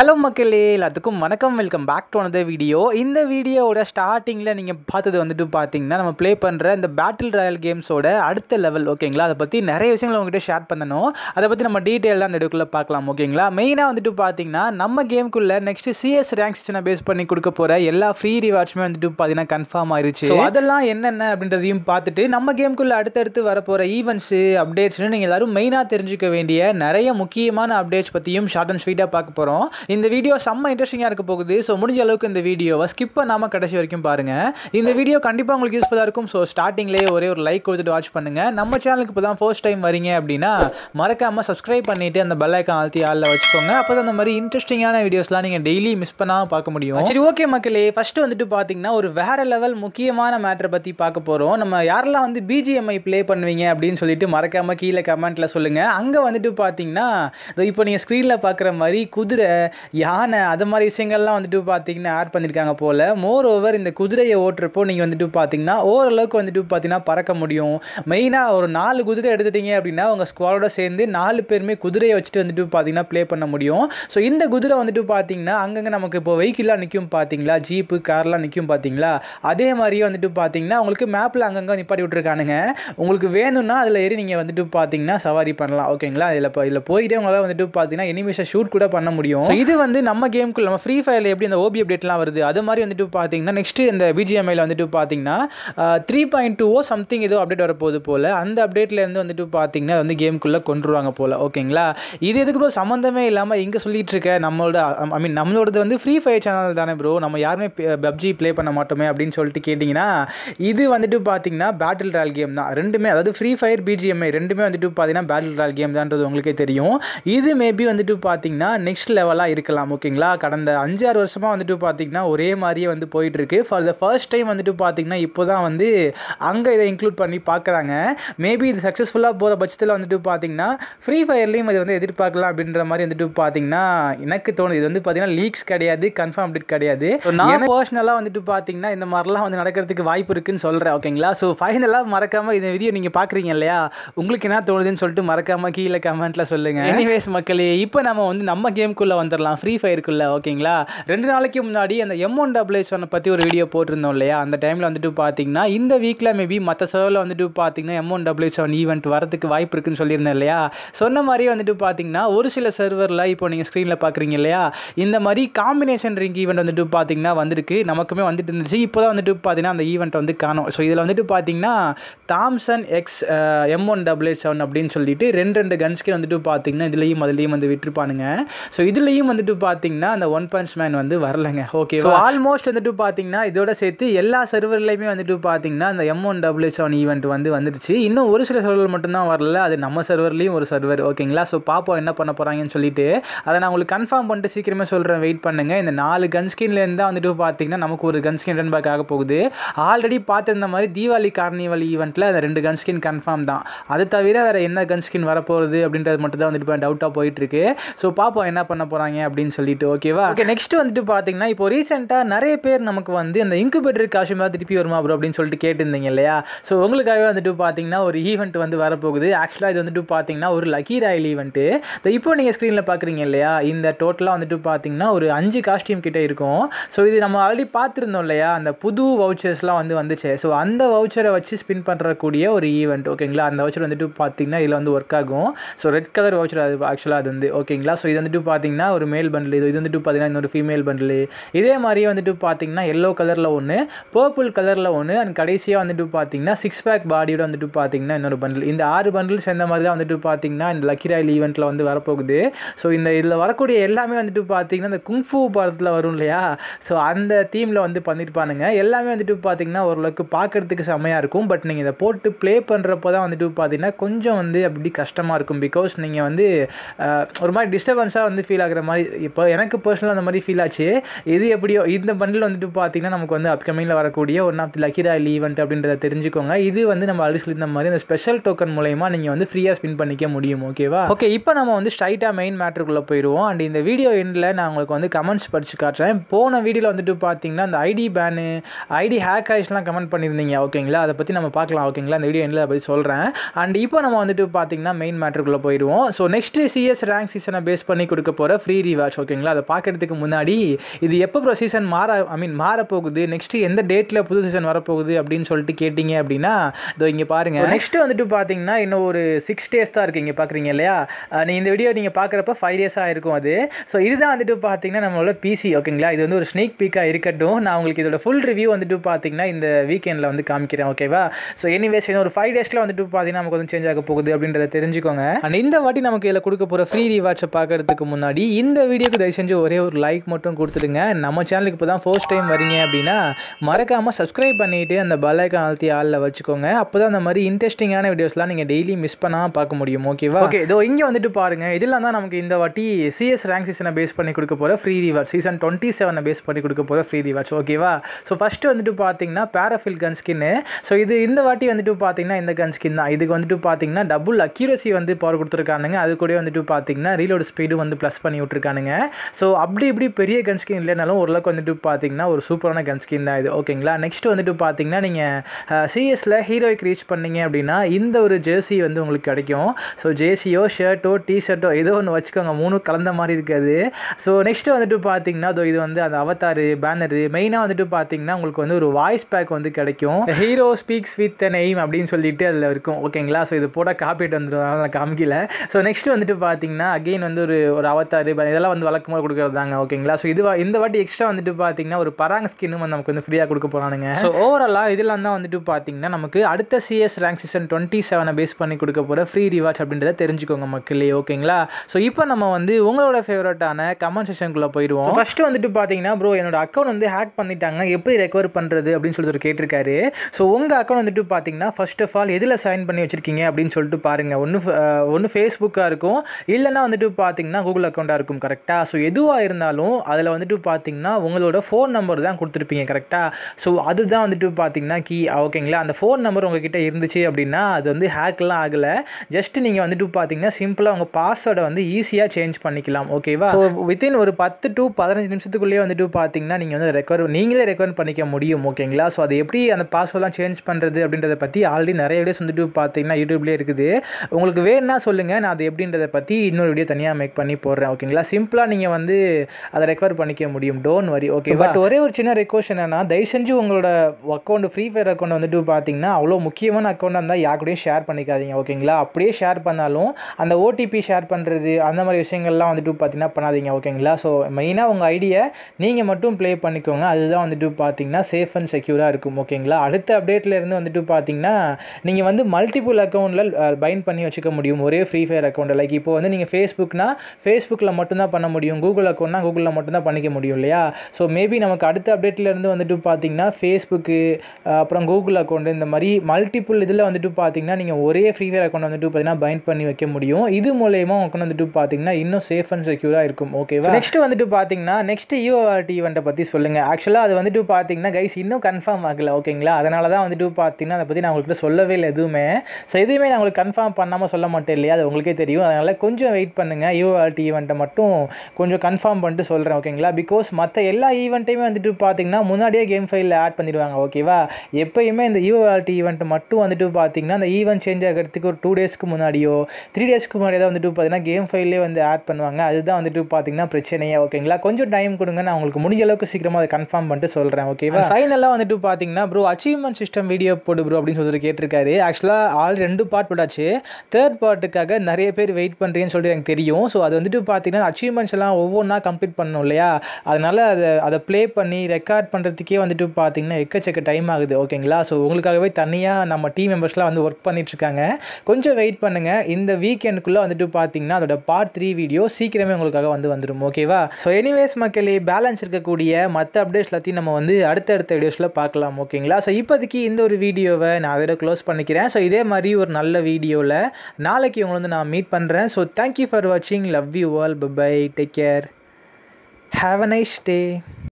hello மக்களே எல்லாத்துக்கும் வணக்கம் welcome back to the video இந்த வீடியோவோட ஸ்டார்டிங்கில் நீங்கள் பார்த்தது வந்துட்டு பார்த்தீங்கன்னா நம்ம ப்ளே பண்ணுற இந்த பேட்டில் ராயல் கேம்ஸோட அடுத்த லெவல் ஓகேங்களா அதை பற்றி நிறைய விஷயங்கள் உங்ககிட்ட ஷேர் பண்ணணும் அதை பற்றி நம்ம டீட்டெயிலாக அந்த இடத்துக்குள்ளே பார்க்கலாம் ஓகேங்களா மெயினாக வந்துட்டு பார்த்தீங்கன்னா நம்ம கேமுக்குள்ளே நெக்ஸ்ட்டு சிஎஸ் ரேங்க் சிஸ்டனை பேஸ் பண்ணி கொடுக்க போகிற எல்லா ஃப்ரீ ரிவார்ட்ஸுமே வந்துட்டு பார்த்தீங்கன்னா கன்ஃபார்ம் ஆயிருச்சு அதெல்லாம் என்னென்ன அப்படின்றதையும் பார்த்துட்டு நம்ம கேமுக்குள்ளே அடுத்தடுத்து வரப்போகிற ஈவெண்ட்ஸு அப்டேட்ஸ்னு நீங்கள் எல்லோரும் மெயினாக தெரிஞ்சுக்க வேண்டிய நிறைய முக்கியமான அப்டேட்ஸ் பற்றியும் ஷார்ட் அண்ட் ஸ்வீட்டாக பார்க்க போகிறோம் இந்த வீடியோ செம்ம இன்ட்ரெஸ்டிங்காக இருக்க போகுது ஸோ முடிஞ்ச அளவுக்கு இந்த வீடியோவை ஸ்கிப் பண்ணாமல் கடைசி வரைக்கும் பாருங்கள் இந்த வீடியோ கண்டிப்பாக உங்களுக்கு யூஸ்ஃபுல்லாக இருக்கும் ஸோ ஸ்டார்டிங்லேயே ஒரே ஒரு லைக் கொடுத்துட்டு வாட்ச் பண்ணுங்கள் நம்ம சேனலுக்கு இப்போ தான் ஃபர்ஸ்ட் டைம் வரீங்க அப்படின்னா மறக்காமல் சப்ஸ்கிரைப் பண்ணிவிட்டு அந்த பெல் ஐக்கான் ஆழ்த்தி ஆளில் வச்சுக்கோங்க அப்போ தான் அந்த மாதிரி இன்ட்ரெஸ்டிங்கான வீடியோஸ்லாம் நீங்கள் டெய்லி மிஸ் பண்ணாமல் பார்க்க முடியும் சரி ஓகே மக்களே ஃபஸ்ட்டு வந்துட்டு பார்த்தீங்கன்னா ஒரு வேறு லெவல் முக்கியமான மேட்ரை பற்றி பார்க்க போகிறோம் நம்ம யாரெல்லாம் வந்து பிஜிஎம்ஐ ப்ளே பண்ணுவீங்க அப்படின்னு சொல்லிட்டு மறக்காமல் கீழே கமெண்ட்டில் சொல்லுங்கள் அங்கே வந்துட்டு பார்த்தீங்கன்னா இப்போ நீங்கள் ஸ்க்ரீனில் பார்க்குற மாதிரி குதிரை யானை அது மாதிரி விஷயங்கள்லாம் வந்துட்டு பார்த்திங்கன்னா ஆட் பண்ணியிருக்காங்க போல் மோர் ஓவர் இந்த குதிரையை ஓட்டுறப்போ நீங்கள் வந்துட்டு பார்த்தீங்கன்னா ஓரளவுக்கு வந்துட்டு பார்த்தீங்கன்னா பறக்க முடியும் மெயினாக ஒரு நாலு குதிரை எடுத்துட்டீங்க அப்படின்னா உங்கள் ஸ்குவாடோட சேர்ந்து நாலு பேருமே குதிரையை வச்சுட்டு வந்துட்டு பார்த்தீங்கன்னா ப்ளே பண்ண முடியும் ஸோ இந்த குதிரை வந்துட்டு பார்த்தீங்கன்னா அங்கங்கே நமக்கு இப்போ வெஹிக்கிளாக நிற்கும் பார்த்தீங்களா ஜீப்பு கார்லாம் நிற்கும் பார்த்தீங்களா அதே மாதிரியே வந்துட்டு பார்த்தீங்கன்னா உங்களுக்கு மேப்பில் அங்கங்கே நிப்பாட்டி விட்ருக்கானுங்க உங்களுக்கு வேணும்னா அதில் ஏறி நீங்கள் வந்துட்டு பார்த்தீங்கன்னா சவாரி பண்ணலாம் ஓகேங்களா இதில் இப்போ இதில் போயிட்டே உங்களால் வந்துட்டு பார்த்தீங்கன்னா எனிமேஷன் ஷூட் கூட பண்ண முடியும் இது இது வந்து நம்ம கேமுக்குள்ள நம்ம ஃப்ரீ ஃபயரில் எப்படி இந்த ஓபி அப்டேட்லாம் வருது அது மாதிரி வந்துட்டு பார்த்தீங்கன்னா நெக்ஸ்ட்டு இந்த பிஜிஎம்ஐயில் வந்துட்டு பார்த்தீங்கன்னா three point two O something ஏதோ அப்டேட் வரப்போகுது போல் அந்த அப்டேட்லேருந்து வந்துட்டு பார்த்தீங்கன்னா வந்து கேமுக்குள்ளே கொண்டுருவாங்க போல் ஓகேங்களா இது எதுக்கு ப்ரோ சம்மந்தமே இல்லாமல் இங்கே சொல்லிகிட்டு இருக்க நம்மளோட ஐ மீன் நம்மளோடது வந்து ஃப்ரீ ஃபயர் சேனல் தானே ப்ரோ நம்ம யாருமே பப்ஜி ப்ளே பண்ண மாட்டோமே அப்படின்னு சொல்லிட்டு கேட்டிங்கன்னா இது வந்துட்டு பார்த்தீங்கன்னா பேட்டில் ரால் கேம் தான் ரெண்டுமே அதாவது ஃப்ரீ ஃபயர் பிஜிஎம்ஐ ரெண்டுமே வந்துட்டு பார்த்தீங்கன்னா பேட்டில் ரால் கேம் தான்றது உங்களுக்கே தெரியும் இது மேபி வந்துட்டு பார்த்தீங்கன்னா நெக்ஸ்ட் லெவலாக இருக்குது இருக்கலாம் ஓகேங்களா கடந்த அஞ்சு ஆறு வருஷமாக வந்துட்டு பார்த்தீங்கன்னா ஒரே மாதிரியே வந்து போயிட்டுருக்கு ஃபார் த ஃபர்ஸ்ட் டைம் வந்துட்டு பார்த்தீங்கன்னா இப்போ தான் வந்து அங்கே இதை இன்க்ளூட் பண்ணி பார்க்குறாங்க மேபி இது சக்ஸஸ்ஃபுல்லாக போகிற பட்சத்தில் வந்துட்டு பார்த்தீங்கன்னா ஃப்ரீ ஃபயர்லேயும் இது வந்து எதிர்பார்க்கலாம் அப்படின்ற மாதிரி வந்துட்டு பார்த்தீங்கன்னா எனக்கு தோணுது இது வந்து பார்த்தீங்கன்னா லீக்ஸ் கிடையாது கன்ஃபார்ம் அப்டேட் கிடையாது நான் பர்சனலாக வந்துட்டு பார்த்தீங்கன்னா இந்த மாதிரிலாம் வந்து நடக்கிறதுக்கு வாய்ப்பு இருக்குன்னு சொல்கிறேன் ஓகேங்களா ஸோ ஃபைனலாக மறக்காமல் இந்த வீடியோ நீங்கள் பார்க்குறீங்க இல்லையா உங்களுக்கு என்ன தோணுதுன்னு சொல்லிட்டு மறக்காமல் கீழே கமெண்ட்டில் சொல்லுங்கள் எனிவேஸ் மக்களே இப்போ நம்ம வந்து நம்ம கேம்குள்ளே வந்துடலாம் பார்க்கலாம் ஃப்ரீ ஃபயருக்குள்ளே ஓகேங்களா ரெண்டு நாளைக்கு முன்னாடி அந்த எம் ஒன் டபுள் ஒன்னை பற்றி ஒரு வீடியோ போட்டிருந்தோம் இல்லையா அந்த டைமில் வந்துட்டு பார்த்தீங்கன்னா இந்த வீக்கில் மேபி மற்ற சர்வில் வந்துட்டு பார்த்தீங்கன்னா M one double seven event வரதுக்கு வாய்ப்பு இருக்குன்னு சொல்லியிருந்தேன் இல்லையா சொன்ன மாதிரி வந்துட்டு பார்த்தீங்கன்னா ஒரு சில சர்வரில் இப்போ நீங்கள் ஸ்க்ரீனில் பார்க்குறீங்க இல்லையா இந்த மாதிரி காம்பினேஷன் ரிங் ஈவெண்ட் வந்துட்டு பார்த்தீங்கன்னா வந்திருக்கு நமக்குமே வந்துட்டு இருந்துச்சு இப்போ தான் வந்துட்டு பார்த்தீங்கன்னா அந்த ஈவெண்ட் வந்து காணும் ஸோ இதில் வந்துட்டு பார்த்தீங்கன்னா Thompson X M one double seven அப்படின்னு சொல்லிட்டு ரெண்டு ரெண்டு கன்ஸ்கின் வந்துட்டு பார்த்தீங்கன்னா இதுலேயும் அதுலேயும் வந்து விட்டுருப்பானுங்க ஸோ இதுலேயும் வந்துட்டு பார்த்தீங்கன்னா அந்த ஒன் பஞ்ச் மேன் வந்து வரலைங்க ஓகே ஸோ ஆல்மோஸ்ட் வந்துட்டு பார்த்தீங்கன்னா இதோட சேர்த்து எல்லா சர்வர்லையுமே வந்துட்டு பார்த்தீங்கன்னா அந்த M one double seven event வந்து வந்துருச்சு இன்னும் ஒரு சில சர்வர் மட்டும்தான் வரல அது நம்ம சர்வர்லேயும் ஒரு சர்வர் ஓகேங்களா ஸோ பாப்போம் என்ன பண்ண போகிறாங்கன்னு சொல்லிட்டு அதை நான் உங்களுக்கு கன்ஃபார்ம் பண்ணிட்டு சீக்கிரமே சொல்கிறேன் வெயிட் பண்ணுங்கள் இந்த நாலு கன் ஸ்கின்லேருந்து தான் வந்துட்டு பார்த்தீங்கன்னா நமக்கு ஒரு கன் ஸ்கின் ரன் பேக் ஆக போகுது ஆல்ரெடி பார்த்துருந்த மாதிரி தீபாவளி கார்னிவல் ஈவெண்ட்டில் அந்த ரெண்டு கன் ஸ்கின் கன்ஃபார்ம் தான் அது தவிர வேறு என்ன கன் ஸ்கின் வரப்போகிறது அப்படின்றது மட்டும் தான் வந்துட்டு டவுட்டாக போயிட்டுருக்கு ஸோ பார்ப்போம் என்ன பண்ண போகிறாங்க அப்படின்னு சொல்லிட்டு ஓகேவா ஓகே நெக்ஸ்ட் வந்துட்டு பார்த்தீங்கன்னா இப்போ ரீசெண்டாக நிறைய பேர் நமக்கு வந்து அந்த இன்குபேட்டர் மாதிரி திருப்பி வருமா ப்ரோ அப்படின்னு சொல்லிட்டு கேட்டிருந்தீங்க இல்லையா ஸோ உங்களுக்காகவே வந்துட்டு பார்த்தீங்கன்னா ஒரு ஈவெண்ட் வந்து வரப்போகுது ஆக்சுவலாக இது வந்துட்டு பார்த்தீங்கன்னா ஒரு லக்கி ராயல் ஈவெண்ட்டு இப்போ நீங்கள் ஸ்க்ரீனில் பார்க்குறீங்க இல்லையா இந்த டோட்டலாக வந்துட்டு பார்த்தீங்கன்னா ஒரு அஞ்சு காஸ்டியூம் கிட்டே இருக்கும் ஸோ இது நம்ம ஆல்ரெடி பார்த்துருந்தோம் இல்லையா அந்த புது வவுச்சர்ஸ்லாம் வந்து வந்துச்சு ஸோ அந்த வவுச்சரை வச்சு ஸ்பின் பண்ணுறக்கூடிய ஒரு ஈவெண்ட் ஓகேங்களா அந்த வவுச்சர் வந்துட்டு பார்த்தீங்கன்னா இதில் வந்து ஒர்க் ஆகும் ஸோ ரெட் கலர் வவுச்சர் அது ஆக்சுவலாக அது வந்து ஓகேங்களா ஸோ இது வந்துட்டு பார்த்தீங்கன்னா ஒரு மேல் பண்டில் இது வந்துட்டு பார்த்தீங்கன்னா இன்னொரு ஃபீமேல் பண்டில் இதே மாதிரியே வந்துட்டு பார்த்தீங்கன்னா எல்லோ கலரில் ஒன்று பர்பிள் கலரில் ஒன்று அண்ட் கடைசியாக வந்துட்டு பார்த்தீங்கன்னா சிக்ஸ் பேக் பாடியோட வந்துட்டு பார்த்தீங்கன்னா இன்னொரு பண்டில் இந்த ஆறு பண்டில் சேர்ந்த மாதிரி தான் வந்துட்டு பார்த்தீங்கன்னா இந்த லக்கி ராயல் ஈவெண்ட்டில் வந்து வரப்போகுது ஸோ இந்த இதில் வரக்கூடிய எல்லாமே வந்துட்டு பார்த்தீங்கன்னா இந்த குங்ஃபூ படத்தில் வரும் இல்லையா ஸோ அந்த தீமில் வந்து பண்ணியிருப்பானுங்க எல்லாமே வந்துட்டு பார்த்தீங்கன்னா ஓரளவுக்கு பார்க்குறதுக்கு செம்மையாக இருக்கும் பட் நீங்கள் இதை போட்டு ப்ளே பண்ணுறப்போ தான் வந்துட்டு பார்த்தீங்கன்னா கொஞ்சம் வந்து அப்படி கஷ்டமாக இருக்கும் பிகாஸ் நீங்கள் வந்து ஒரு மாதிரி டிஸ்டர்பன்ஸாக வந்து ஃபீல் ஆகிற மாதிரி இப்போ எனக்கு பர்சனலாக அந்த மாதிரி ஃபீல் ஆச்சு இது எப்படியோ இந்த பண்டில் வந்துட்டு பார்த்தீங்கன்னா நமக்கு வந்து அப்கமிங்கில் வரக்கூடிய ஒன் ஆஃப் தி லக்கிரா ஈவெண்ட் அப்படின்றத தெரிஞ்சுக்கோங்க இது வந்து நம்ம அழி சொல்லியிருந்த மாதிரி இந்த ஸ்பெஷல் டோக்கன் மூலயமா நீங்கள் வந்து ஃப்ரீயாக ஸ்பின் பண்ணிக்க முடியும் ஓகேவா ஓகே இப்போ நம்ம வந்து ஸ்ட்ரைட்டாக மெயின் மேட்ருக்குள்ளே போயிடுவோம் அண்ட் இந்த வீடியோ எண்டில் நான் உங்களுக்கு வந்து கமெண்ட்ஸ் படித்து காட்டுறேன் போன வீடியோவில் வந்துட்டு பார்த்தீங்கன்னா அந்த ஐடி பேனு ஐடி ஹேக் ஆயிஸ்லாம் கமெண்ட் பண்ணியிருந்தீங்க ஓகேங்களா அதை பற்றி நம்ம பார்க்கலாம் ஓகேங்களா அந்த வீடியோ எண்டில் அதை பற்றி சொல்கிறேன் அண்ட் இப்போ நம்ம வந்துட்டு பார்த்தீங்கன்னா மெயின் மேட்ருக்குள்ளே போயிடுவோம் ஸோ நெக்ஸ்ட் சிஎஸ் ரேங்க் சீசனை பேஸ் பண்ணி கொடுக்க போகிற ஃப்ரீ மூவி வாட்ச் ஓகேங்களா அதை பார்க்கறதுக்கு முன்னாடி இது எப்போ ப்ரோ சீசன் மாற ஐ மீன் மாறப்போகுது நெக்ஸ்ட்டு எந்த டேட்டில் புது சீசன் வரப்போகுது அப்படின்னு சொல்லிட்டு கேட்டிங்க அப்படின்னா இதோ இங்கே பாருங்கள் நெக்ஸ்ட்டு வந்துட்டு பார்த்தீங்கன்னா இன்னும் ஒரு சிக்ஸ் டேஸ் தான் இருக்குது இங்கே பார்க்குறீங்க இல்லையா நீ இந்த வீடியோ நீங்கள் பார்க்குறப்ப ஃபைவ் டேஸாக இருக்கும் அது ஸோ இதுதான் வந்துட்டு பார்த்தீங்கன்னா நம்மளோட பிசி ஓகேங்களா இது வந்து ஒரு ஸ்னேக் பீக்காக இருக்கட்டும் நான் உங்களுக்கு இதோட ஃபுல் ரிவ்யூ வந்துட்டு பார்த்தீங்கன்னா இந்த வீக்கெண்டில் வந்து காமிக்கிறேன் ஓகேவா ஸோ எனிவேஸ் இன்னும் ஒரு ஃபைவ் டேஸில் வந்துட்டு பார்த்தீங்கன்னா நமக்கு வந்து சேஞ்ச் ஆக போகுது அப்படின்றத தெரிஞ்சுக்கோங்க அண்ட் இந்த வாட்டி நமக்கு இதில் கொடுக்க போகிற ஃப்ரீ ரிவாட்சை பார்க்குறதுக்கு முன்னாடி இந்த வீடியோக்கு தயவு செஞ்சு ஒரே ஒரு லைக் மட்டும் கொடுத்துடுங்க நம்ம சேனலுக்கு இப்போ தான் ஃபர்ஸ்ட் டைம் வரீங்க அப்படின்னா மறக்காமல் சப்ஸ்கிரைப் பண்ணிவிட்டு அந்த பலைக்கான் அழுத்தி ஆளில் வச்சுக்கோங்க அப்போ தான் அந்த மாதிரி இன்ட்ரெஸ்டிங்கான வீடியோஸ்லாம் நீங்கள் டெய்லி மிஸ் பண்ணால் பார்க்க முடியும் ஓகேவா ஓகே இதோ இங்கே வந்துட்டு பாருங்கள் இதெல்லாம் தான் நமக்கு இந்த வாட்டி சிஎஸ் ரேங்க் சீசனை பேஸ் பண்ணி கொடுக்க போகிற ஃப்ரீ ரிவார்ட் சீசன் டுவெண்ட்டி செவனை பேஸ் பண்ணி கொடுக்க போகிற ஃப்ரீ ரிவார்ட்ஸ் ஓகேவா ஸோ ஃபஸ்ட்டு வந்துட்டு பார்த்தீங்கன்னா பேராஃபில் கன் ஸ்கின்னு ஸோ இது இந்த வாட்டி வந்துட்டு பார்த்தீங்கன்னா இந்த கன் ஸ்கின் தான் இதுக்கு வந்துட்டு பார்த்தீங்கன்னா டபுள் அக்யூரசி வந்து பவர் கொடுத்துருக்கானுங்க அது கூட வந்துட்டு பார்த்தீங்கன்னா ரீலோட் ஸ்பீடு வந்து ப்ளஸ் பண்ணி விட்டுருக்காங்க பண்ணியிருக்கானுங்க ஸோ அப்படி இப்படி பெரிய கன் ஸ்கின் இல்லைனாலும் ஓரளவுக்கு வந்துட்டு பார்த்தீங்கன்னா ஒரு சூப்பரான கன் ஸ்கின் தான் இது ஓகேங்களா நெக்ஸ்ட் வந்துட்டு பார்த்தீங்கன்னா நீங்கள் சிஎஸில் ஹீரோய்க்கு ரீச் பண்ணீங்க அப்படின்னா இந்த ஒரு ஜேர்சி வந்து உங்களுக்கு கிடைக்கும் ஸோ ஜேர்சியோ ஷர்ட்டோ டிஷர்ட்டோ ஏதோ ஒன்று வச்சுக்கோங்க மூணும் கலந்த மாதிரி இருக்காது ஸோ நெக்ஸ்ட்டு வந்துட்டு பார்த்தீங்கன்னா இது வந்து அந்த அவத்தாரு பேனரு மெயினாக வந்துட்டு பார்த்தீங்கன்னா உங்களுக்கு வந்து ஒரு வாய்ஸ் பேக் வந்து கிடைக்கும் ஹீரோ ஸ்பீக்ஸ் வித் நெய்ம் அப்படின்னு சொல்லிட்டு அதில் இருக்கும் ஓகேங்களா ஸோ இது போட காப்பீட்டு வந்துடும் நான் காமிக்கல ஸோ நெக்ஸ்ட் வந்துட்டு பார்த்தீங்கன்னா அகெயின் வந்து ஒரு ஒரு அவத்தாரு இதெல்லாம் வந்து வழக்கமாக கொடுக்குறது தாங்க ஓகேங்களா ஸோ இது இந்த வாட்டி எக்ஸ்ட்ரா வந்துட்டு பார்த்தீங்கன்னா ஒரு பராங் ஸ்கின்னு வந்து நமக்கு வந்து ஃப்ரீயாக கொடுக்க போகிறானுங்க ஸோ ஓவராலாக இதெல்லாம் தான் வந்துட்டு பார்த்தீங்கன்னா நமக்கு அடுத்த சிஎஸ் ரேங்க் சீசன் டுவெண்ட்டி செவனை பேஸ் பண்ணி கொடுக்க போகிற ஃப்ரீ ரிவார்ட்ஸ் அப்படின்றத தெரிஞ்சுக்கோங்க மக்களே ஓகேங்களா ஸோ இப்போ நம்ம வந்து உங்களோட ஃபேவரட்டான கமெண்ட் செஷனுக்குள்ளே போயிடுவோம் ஃபஸ்ட்டு வந்துட்டு பார்த்தீங்கன்னா ப்ரோ என்னோட அக்கௌண்ட் வந்து ஹேக் பண்ணிட்டாங்க எப்படி ரெக்கவர் பண்ணுறது அப்படின்னு சொல்லிட்டு கேட்டிருக்காரு ஸோ உங்கள் அக்கௌண்ட் வந்துட்டு பார்த்தீங்கன்னா ஃபஸ்ட் ஆஃப் ஆல் எதில் சைன் பண்ணி வச்சுருக்கீங்க அப்படின்னு சொல்லிட்டு பாருங்கள் ஒன்று ஒன்று ஃபேஸ்புக்காக இருக்கும் இல்லைன்னா வந்துட்டு பார்த்தீங்கன்னா கூகுள் அக்கௌண்ட்டாக இருக்கும் கரெக்டாக ஸோ எதுவாக இருந்தாலும் அதில் வந்துட்டு பார்த்திங்கன்னா உங்களோட ஃபோன் நம்பர் தான் கொடுத்துருப்பீங்க கரெக்டாக ஸோ அதுதான் வந்துட்டு பார்த்திங்கன்னா கீ ஓகேங்களா அந்த ஃபோன் நம்பர் உங்கள்கிட்ட இருந்துச்சு அப்படின்னா அது வந்து ஹேக்லாம் ஆகலை ஜஸ்ட் நீங்கள் வந்துட்டு பார்த்திங்கன்னா சிம்பிளாக உங்கள் பாஸ்வேர்டை வந்து ஈஸியாக சேஞ்ச் பண்ணிக்கலாம் ஓகேவா ஸோ வித்தின் ஒரு பத்து டு பதினஞ்சு நிமிஷத்துக்குள்ளேயே வந்துட்டு பார்த்திங்கன்னா நீங்கள் வந்து ரெக்கவர் நீங்களே ரெக்கவர் பண்ணிக்க முடியும் ஓகேங்களா ஸோ அது எப்படி அந்த பாஸ்வேர்டெலாம் சேஞ்ச் பண்ணுறது அப்படின்றத பற்றி ஆல்ரெடி நிறைய வீடியோஸ் வந்துட்டு பார்த்திங்கன்னா யூடியூப்லேயே இருக்குது உங்களுக்கு வேணும்னா சொல்லுங்கள் நான் அது எப்படின்றத பற்றி இன்னொரு வீடியோ தனியாக மேக் பண்ணி போடுறேன் ஓகேங்களா சிம்பிளாக நீங்கள் வந்து அதை ரெக்கவர் பண்ணிக்க முடியும் டோன்ட் வரி ஓகே பட் ஒரே ஒரு சின்ன ரெக்வஸ்ட் என்னென்னா தயவு செஞ்சு உங்களோட அக்கௌண்ட் ஃப்ரீ ஃபயர் அக்கௌண்ட் வந்துட்டு பார்த்தீங்கன்னா அவ்வளோ முக்கியமான அக்கௌண்ட் இருந்தால் யாருக்கூடையும் ஷேர் பண்ணிக்காதீங்க ஓகேங்களா அப்படியே ஷேர் பண்ணாலும் அந்த ஓடிபி ஷேர் பண்ணுறது அந்த மாதிரி விஷயங்கள்லாம் வந்துட்டு பார்த்தீங்கன்னா பண்ணாதீங்க ஓகேங்களா ஸோ மெயினாக உங்கள் ஐடியை நீங்கள் மட்டும் ப்ளே பண்ணிக்கோங்க அதுதான் வந்துட்டு பார்த்தீங்கன்னா சேஃப் அண்ட் செக்யூராக இருக்கும் ஓகேங்களா அடுத்த அப்டேட்லேருந்து வந்துட்டு பார்த்தீங்கன்னா நீங்கள் வந்து மல்டிபிள் அக்கௌண்ட்டில் பைண்ட் பண்ணி வச்சுக்க முடியும் ஒரே ஃப்ரீ ஃபயர் அக்கௌண்ட்டில் லைக் இப்போ வந்து நீங்கள் ஃபேஸ்புக்னால் ஃபேஸ்புக்கில் மட்டும் மட்டும்தான் பண்ண முடியும் கூகுள் அக்கௌண்ட்னா கூகுளில் மட்டும்தான் பண்ணிக்க முடியும் இல்லையா ஸோ மேபி நமக்கு அடுத்த அப்டேட்லேருந்து வந்துட்டு பார்த்தீங்கன்னா ஃபேஸ்புக்கு அப்புறம் கூகுள் அக்கௌண்ட் இந்த மாதிரி மல்டிபிள் இதில் வந்துட்டு பார்த்தீங்கன்னா நீங்கள் ஒரே ஃப்ரீ ஃபயர் அக்கௌண்ட் வந்துட்டு பார்த்தீங்கன்னா பைன் பண்ணி வைக்க முடியும் இது மூலயமா உங்களுக்கு வந்துட்டு பார்த்தீங்கன்னா இன்னும் சேஃப் அண்ட் செக்யூராக இருக்கும் ஓகேவா நெக்ஸ்ட் வந்துட்டு பார்த்தீங்கன்னா நெக்ஸ்ட் யூஆர்டி e ஈவெண்ட்டை பற்றி சொல்லுங்கள் ஆக்சுவலாக அது வந்துட்டு பார்த்தீங்கன்னா கைஸ் இன்னும் கன்ஃபார்ம் ஆகலை ஓகேங்களா அதனால தான் வந்துட்டு பார்த்தீங்கன்னா அதை பற்றி நான் உங்கள்கிட்ட சொல்லவே இல்லை எதுவுமே ஸோ எதுவுமே நான் உங்களுக்கு கன்ஃபார்ம் பண்ணாமல் சொல்ல மாட்டேன் இல்லையா அது உங்களுக்கே தெரியும் அதனால் கொஞ்சம் வெயிட் பண்ணுங்கள் யூஆர்டி ஈவெண்ட்டை மட்டும் கொஞ்சம் கன்ஃபார்ம் பண்ணிட்டு சொல்கிறேன் ஓகேங்களா பிகாஸ் மற்ற எல்லா ஈவெண்ட்டையுமே வந்துட்டு பார்த்திங்கன்னா முன்னாடியே கேம் ஃபைலில் ஆட் பண்ணிடுவாங்க ஓகேவா எப்போயுமே இந்த யூஆர்டி e ஈவெண்ட் மட்டும் வந்துட்டு பார்த்திங்கன்னா அந்த ஈவெண்ட் சேஞ்ச் ஆகிறதுக்கு ஒரு டூ டேஸ்க்கு முன்னாடியோ த்ரீ டேஸ்க்கு முன்னாடியே தான் வந்துட்டு பார்த்திங்கன்னா கேம் ஃபைல்லே வந்து ஆட் பண்ணுவாங்க அதுதான் வந்துட்டு பார்த்திங்கன்னா பிரச்சனையே ஓகேங்களா கொஞ்சம் டைம் கொடுங்க நான் உங்களுக்கு முடிஞ்ச அளவுக்கு சீக்கிரமாக அதை கன்ஃபார்ம் பண்ணிட்டு சொல்கிறேன் ஓகேவா ஃபைனலாக வந்துட்டு பார்த்தீங்கன்னா ப்ரோ அச்சீவ்மெண்ட் சிஸ்டம் வீடியோ போடு ப்ரோ அப்படின்னு சொல்லிட்டு கேட்டிருக்காரு ஆக்சுவலாக ஆல் ரெண்டு பார்ட் போட்டாச்சு தேர்ட் பார்ட்டுக்காக நிறைய பேர் வெயிட் பண்ணுறீங்கன்னு சொல்லிட்டு எனக்கு தெரியும் ஸோ அது வந்துட்டு பார்த்தீங்கன்னா அச்சீவ்மெண்ட்ஸ் எல்லாம் ஒவ்வொன்றா கம்ப்ளீட் பண்ணணும் இல்லையா அதனால் அதை அதை ப்ளே பண்ணி ரெக்கார்ட் பண்ணுறதுக்கே வந்துட்டு பார்த்தீங்கன்னா எக்கச்சக்க டைம் ஆகுது ஓகேங்களா ஸோ உங்களுக்காகவே தனியாக நம்ம டீம் மெம்பர்ஸ்லாம் வந்து ஒர்க் பண்ணிகிட்ருக்காங்க கொஞ்சம் வெயிட் பண்ணுங்கள் இந்த வீக்கெண்டுக்குள்ளே வந்துட்டு பார்த்தீங்கன்னா அதோட பார்ட் த்ரீ வீடியோ சீக்கிரமே உங்களுக்காக வந்து வந்துடும் ஓகேவா ஸோ எனிவேஸ் மக்களே பேலன்ஸ் இருக்கக்கூடிய மற்ற அப்டேட்ஸ் எல்லாத்தையும் நம்ம வந்து அடுத்தடுத்த வீடியோஸில் பார்க்கலாம் ஓகேங்களா ஸோ இப்போதைக்கு இந்த ஒரு வீடியோவை நான் அதோட க்ளோஸ் பண்ணிக்கிறேன் ஸோ இதே மாதிரி ஒரு நல்ல வீடியோவில் நாளைக்கு உங்களை வந்து நான் மீட் பண்ணுறேன் ஸோ தேங்க்யூ ஃபார் வாட்சிங் love you all bye bye take care have a nice day